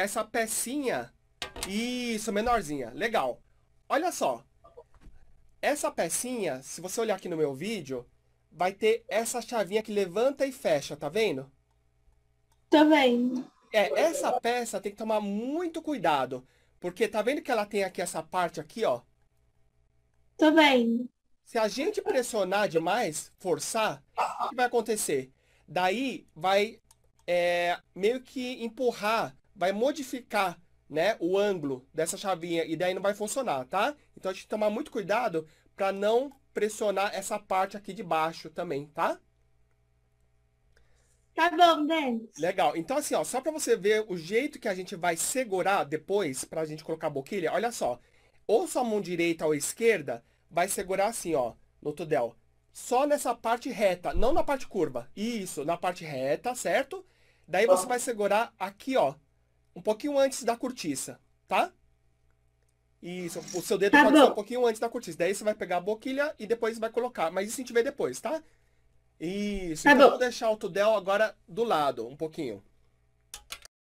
essa pecinha. Isso, menorzinha. Legal. Olha só. Essa pecinha, se você olhar aqui no meu vídeo, vai ter essa chavinha que levanta e fecha, tá vendo? Tá vendo. É, essa peça tem que tomar muito cuidado. Porque tá vendo que ela tem aqui essa parte aqui, ó? Tá vendo. Se a gente pressionar demais, forçar, o que vai acontecer? Daí vai é, meio que empurrar vai modificar né, o ângulo dessa chavinha e daí não vai funcionar, tá? Então a gente tem que tomar muito cuidado para não pressionar essa parte aqui de baixo também, tá? Tá bom, Denis. Legal. Então, assim, ó, só para você ver o jeito que a gente vai segurar depois para a gente colocar a boquilha, olha só. Ou sua mão direita ou esquerda vai segurar assim, ó, no tudel. Só nessa parte reta, não na parte curva. Isso, na parte reta, certo? Daí você vai segurar aqui, ó, um pouquinho antes da cortiça, tá? Isso, o seu dedo tá pode bom. ser um pouquinho antes da cortiça. Daí você vai pegar a boquilha e depois vai colocar. Mas isso a gente vê depois, tá? Isso. Tá então bom. vou deixar o Tudel agora do lado, um pouquinho.